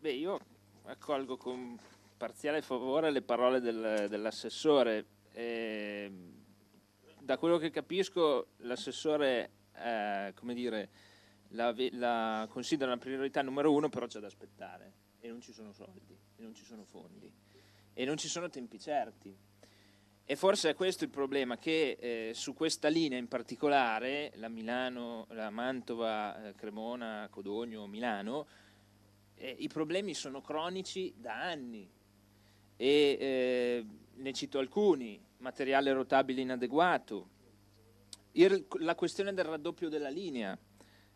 Beh, io accolgo con parziale favore le parole del, dell'assessore. Eh, da quello che capisco, l'assessore eh, dire, la, la, considera una priorità numero uno, però c'è da aspettare e non ci sono soldi, e non ci sono fondi, e non ci sono tempi certi. E forse è questo il problema, che eh, su questa linea in particolare, la Milano, la Mantova, eh, Cremona, Codogno, Milano, eh, i problemi sono cronici da anni e eh, ne cito alcuni, materiale rotabile inadeguato, il, la questione del raddoppio della linea,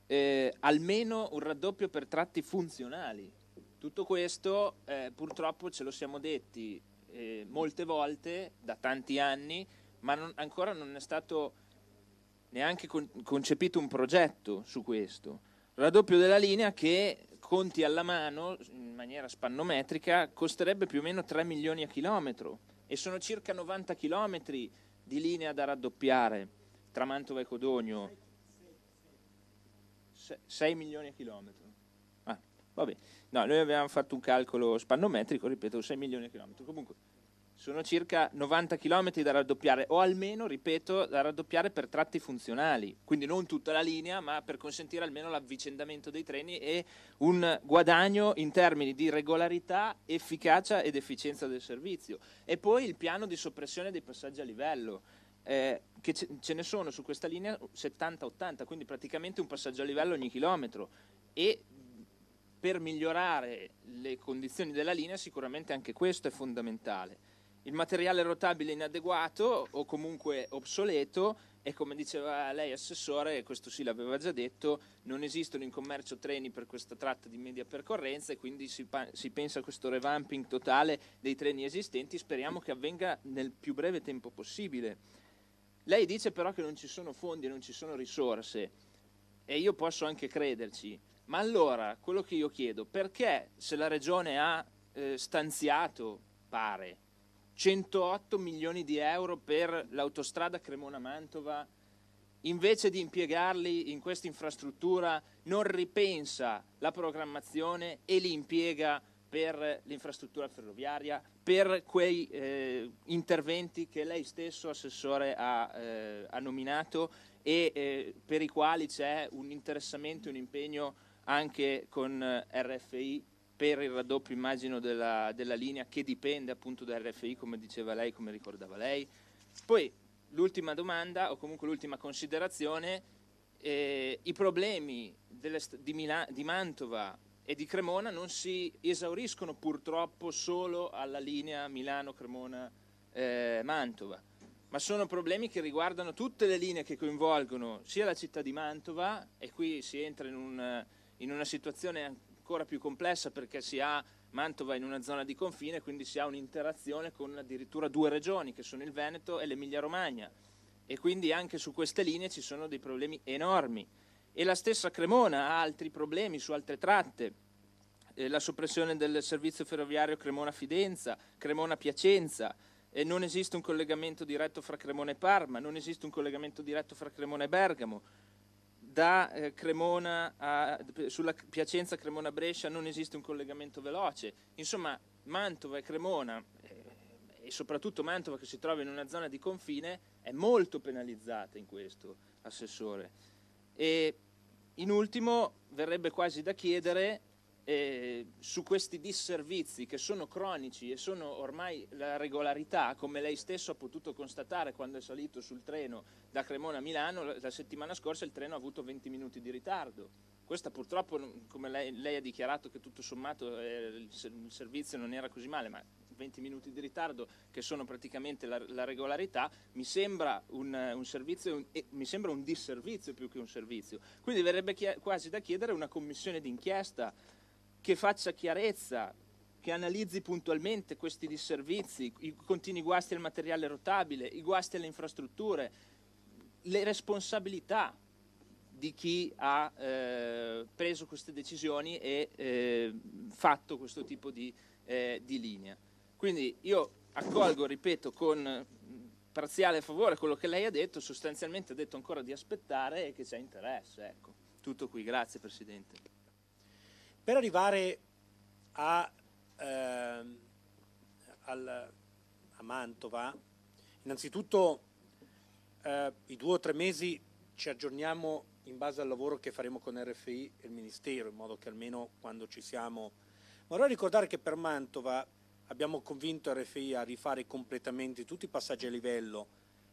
eh, almeno un raddoppio per tratti funzionali. Tutto questo eh, purtroppo ce lo siamo detti eh, molte volte da tanti anni, ma non, ancora non è stato neanche con, concepito un progetto su questo raddoppio della linea che conti alla mano, in maniera spannometrica, costerebbe più o meno 3 milioni a chilometro e sono circa 90 chilometri di linea da raddoppiare tra Mantova e Codogno. 6 milioni a chilometro. Ah, vabbè. No, noi abbiamo fatto un calcolo spannometrico, ripeto, 6 milioni a chilometro. Comunque, sono circa 90 km da raddoppiare, o almeno, ripeto, da raddoppiare per tratti funzionali, quindi non tutta la linea, ma per consentire almeno l'avvicendamento dei treni e un guadagno in termini di regolarità, efficacia ed efficienza del servizio. E poi il piano di soppressione dei passaggi a livello. Eh, che ce ne sono su questa linea 70-80, quindi praticamente un passaggio a livello ogni chilometro e per migliorare le condizioni della linea sicuramente anche questo è fondamentale il materiale rotabile inadeguato o comunque obsoleto e come diceva lei assessore, questo sì l'aveva già detto, non esistono in commercio treni per questa tratta di media percorrenza e quindi si, si pensa a questo revamping totale dei treni esistenti, speriamo che avvenga nel più breve tempo possibile. Lei dice però che non ci sono fondi, non ci sono risorse e io posso anche crederci, ma allora quello che io chiedo, perché se la regione ha eh, stanziato, pare, 108 milioni di euro per l'autostrada Cremona-Mantova, invece di impiegarli in questa infrastruttura non ripensa la programmazione e li impiega per l'infrastruttura ferroviaria, per quei eh, interventi che lei stesso, Assessore, ha, eh, ha nominato e eh, per i quali c'è un interessamento e un impegno anche con eh, RFI per il raddoppio immagino della, della linea che dipende appunto da RFI come diceva lei, come ricordava lei. Poi l'ultima domanda o comunque l'ultima considerazione, eh, i problemi delle, di, Mila, di Mantova e di Cremona non si esauriscono purtroppo solo alla linea Milano-Cremona-Mantova, eh, ma sono problemi che riguardano tutte le linee che coinvolgono sia la città di Mantova, e qui si entra in, un, in una situazione ancora più complessa perché si ha Mantova in una zona di confine, quindi si ha un'interazione con addirittura due regioni, che sono il Veneto e l'Emilia-Romagna. E quindi anche su queste linee ci sono dei problemi enormi. E la stessa Cremona ha altri problemi su altre tratte. Eh, la soppressione del servizio ferroviario Cremona-Fidenza, Cremona-Piacenza, eh, non esiste un collegamento diretto fra Cremona e Parma, non esiste un collegamento diretto fra Cremona e Bergamo, da eh, Cremona a, sulla Piacenza Cremona-Brescia non esiste un collegamento veloce. Insomma, Mantova e Cremona, eh, e soprattutto Mantova che si trova in una zona di confine, è molto penalizzata in questo, Assessore. E in ultimo verrebbe quasi da chiedere eh, su questi disservizi che sono cronici e sono ormai la regolarità, come lei stesso ha potuto constatare quando è salito sul treno da Cremona a Milano, la, settimana scorsa il treno ha avuto 20 minuti di ritardo. Questa purtroppo, come lei, lei ha dichiarato che tutto sommato eh, il, servizio non era così male, ma 20 minuti di ritardo che sono praticamente la, la regolarità, mi sembra un, un servizio, un, eh, mi sembra un disservizio più che un servizio. Quindi verrebbe quasi da chiedere una commissione d'inchiesta che faccia chiarezza, che analizzi puntualmente questi disservizi, i continui guasti al materiale rotabile, i guasti alle infrastrutture, le responsabilità di chi ha eh, preso queste decisioni e eh, fatto questo tipo di, eh, di, linea. Quindi io accolgo, ripeto, con parziale favore quello che lei ha detto, sostanzialmente ha detto ancora di aspettare e che c'è interesse. Ecco. Tutto qui, grazie Presidente. Per arrivare a, eh, al, a Mantova, innanzitutto eh, i due o tre mesi ci aggiorniamo in base al lavoro che faremo con RFI e il Ministero, in modo che almeno quando ci siamo... Vorrei ricordare che per Mantova abbiamo convinto RFI a rifare completamente tutti i passaggi a livello,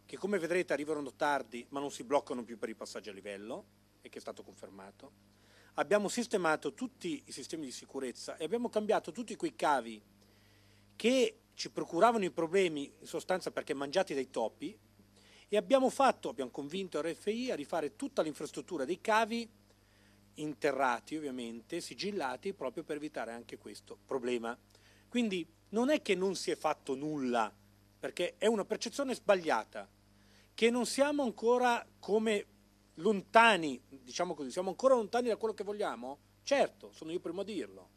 che come vedrete arrivano tardi ma non si bloccano più per i passaggi a livello, e che è stato confermato abbiamo sistemato tutti i sistemi di sicurezza e abbiamo cambiato tutti quei cavi che ci procuravano i problemi in sostanza perché mangiati dai topi e abbiamo fatto, abbiamo convinto RFI a rifare tutta l'infrastruttura dei cavi interrati ovviamente, sigillati proprio per evitare anche questo problema. Quindi non è che non si è fatto nulla, perché è una percezione sbagliata, che non siamo ancora come lontani, diciamo così, siamo ancora lontani da quello che vogliamo? Certo, sono io primo a dirlo.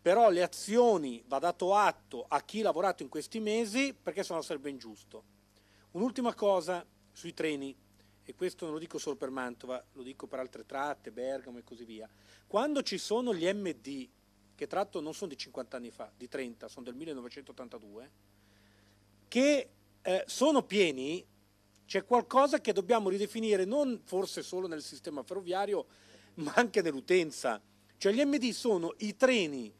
Però le azioni va dato atto a chi ha lavorato in questi mesi perché sennò sarebbe ingiusto. Un'ultima cosa sui treni, e questo non lo dico solo per Mantova, lo dico per altre tratte, Bergamo e così via. Quando ci sono gli MD, che tratto non sono di 50 anni fa, di 30, sono del 1982, che eh, sono pieni, c'è qualcosa che dobbiamo ridefinire non forse solo nel sistema ferroviario, ma anche nell'utenza. Cioè gli MD sono i treni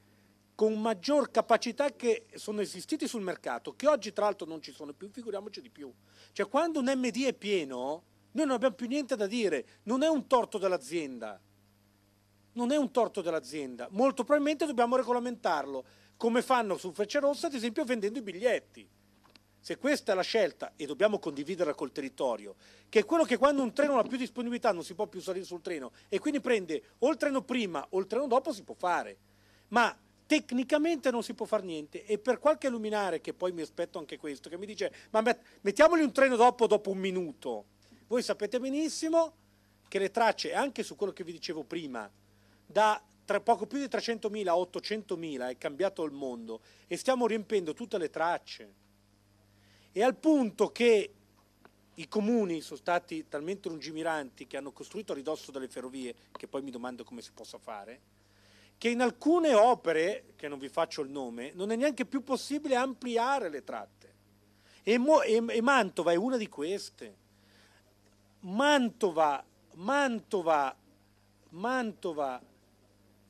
con maggior capacità che sono esistiti sul mercato, che oggi tra l'altro non ci sono più, figuriamoci di più. Cioè quando un MD è pieno, noi non abbiamo più niente da dire, non è un torto dell'azienda. Non è un torto dell'azienda, molto probabilmente dobbiamo regolamentarlo, come fanno su Freccia Rossa, ad esempio vendendo i biglietti se questa è la scelta e dobbiamo condividerla col territorio, che è quello che quando un treno non ha più disponibilità non si può più salire sul treno e quindi prende o il treno prima o il treno dopo si può fare, ma tecnicamente non si può fare niente e per qualche luminare che poi mi aspetto anche questo, che mi dice ma mettiamogli un treno dopo dopo un minuto, voi sapete benissimo che le tracce, anche su quello che vi dicevo prima, da tra poco più di 300.000 a 800.000 è cambiato il mondo e stiamo riempendo tutte le tracce e al punto che i comuni sono stati talmente lungimiranti che hanno costruito a ridosso delle ferrovie, che poi mi domando come si possa fare, che in alcune opere, che non vi faccio il nome, non è neanche più possibile ampliare le tratte. E, Mo, e, Mantova è una di queste. Mantova, Mantova, Mantova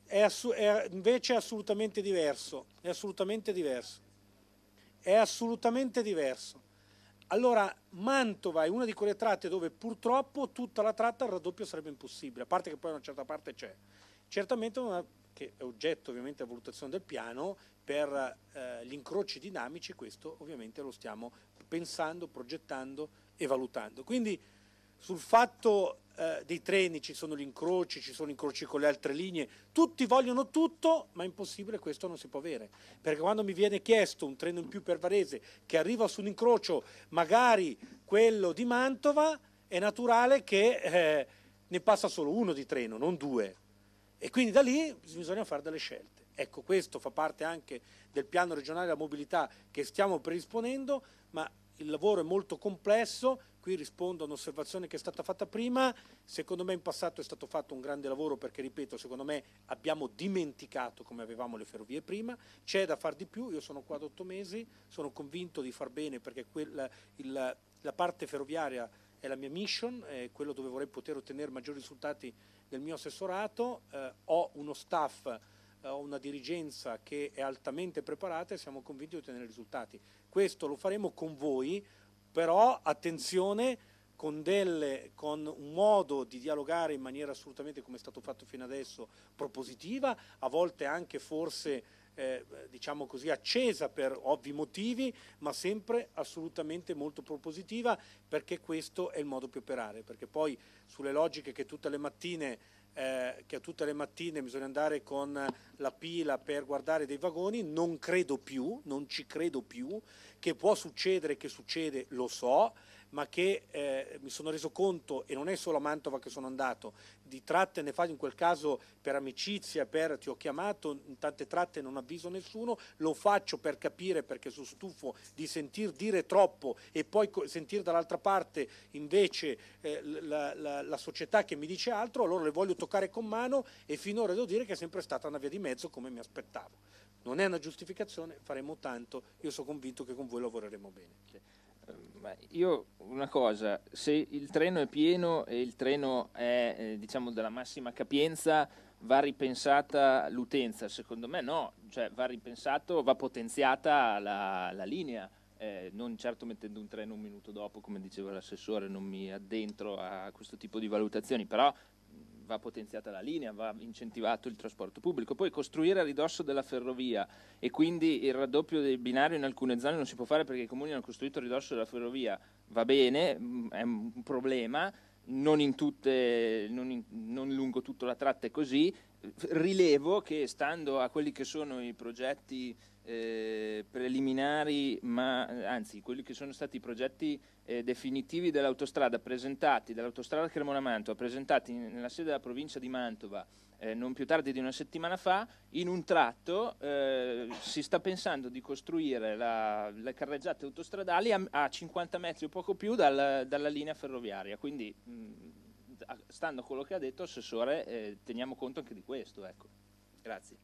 è, assu- è invece assolutamente diverso, è assolutamente diverso è assolutamente diverso. Allora, Mantova è una di quelle tratte dove purtroppo tutta la tratta al raddoppio sarebbe impossibile, a parte che poi una certa parte c'è. Certamente una, che è oggetto ovviamente a valutazione del piano, per eh, gli incroci dinamici questo ovviamente lo stiamo pensando, progettando e valutando. Quindi sul fatto eh, dei treni, ci sono gli incroci, ci sono incroci con le altre linee, tutti vogliono tutto, ma è impossibile, questo non si può avere. Perché quando mi viene chiesto un treno in più per Varese che arriva su un incrocio, magari quello di Mantova, è naturale che eh, ne passa solo uno di treno, non due. E quindi da lì bisogna fare delle scelte. Ecco, questo fa parte anche del piano regionale della mobilità che stiamo predisponendo, ma il lavoro è molto complesso, qui rispondo a un'osservazione che è stata fatta prima, secondo me in passato è stato fatto un grande lavoro perché, ripeto, secondo me abbiamo dimenticato come avevamo le ferrovie prima, c'è da far di più, io sono qua da otto mesi, sono convinto di far bene perché quella, il, la parte ferroviaria è la mia mission, è quello dove vorrei poter ottenere maggiori risultati nel mio assessorato, eh, ho uno staff, eh, ho una dirigenza che è altamente preparata e siamo convinti di ottenere risultati. Questo lo faremo con voi, però attenzione con, delle, con, un modo di dialogare in maniera assolutamente come è stato fatto fino adesso propositiva, a volte anche forse eh, diciamo così accesa per ovvi motivi, ma sempre assolutamente molto propositiva perché questo è il modo più operare, perché poi sulle logiche che tutte le mattine eh, che tutte le mattine bisogna andare con la pila per guardare dei vagoni, non credo più, non ci credo più, che può succedere, che succede, lo so, ma che eh, mi sono reso conto, e non è solo a Mantova che sono andato, di tratte ne faccio in quel caso per amicizia, per ti ho chiamato, in tante tratte non avviso nessuno, lo faccio per capire perché sono stufo di sentir dire troppo e poi sentire dall'altra parte invece eh, la, la, la società che mi dice altro, allora le voglio toccare con mano e finora devo dire che è sempre stata una via di mezzo come mi aspettavo. Non è una giustificazione, faremo tanto, io sono convinto che con voi lavoreremo bene. Ma io una cosa, se il treno è pieno e il treno è eh, diciamo della massima capienza, va ripensata l'utenza? Secondo me no, cioè va ripensato, va potenziata la, la linea. Eh, non certo mettendo un treno un minuto dopo, come diceva l'assessore, non mi addentro a questo tipo di valutazioni, però va potenziata la linea, va incentivato il trasporto pubblico. Poi costruire a ridosso della ferrovia e quindi il raddoppio del binario in alcune zone non si può fare perché i comuni hanno costruito a ridosso della ferrovia, va bene, mm, è un problema, non, in tutte, non, in, non lungo tutta la tratta è così. Rilevo che stando a quelli che sono i progetti eh, preliminari, ma eh, anzi quelli che sono stati i progetti eh, definitivi dell'autostrada presentati dall'autostrada Cremona-Mantova, presentati nella sede della provincia di Mantova eh, non più tardi di una settimana fa, in un tratto eh, si sta pensando di costruire la, le carreggiate autostradali a, a, 50 metri o poco più dal, dalla linea ferroviaria. Quindi, mh, mm, stando a quello che ha detto Assessore, eh, teniamo conto anche di questo. Ecco. Grazie.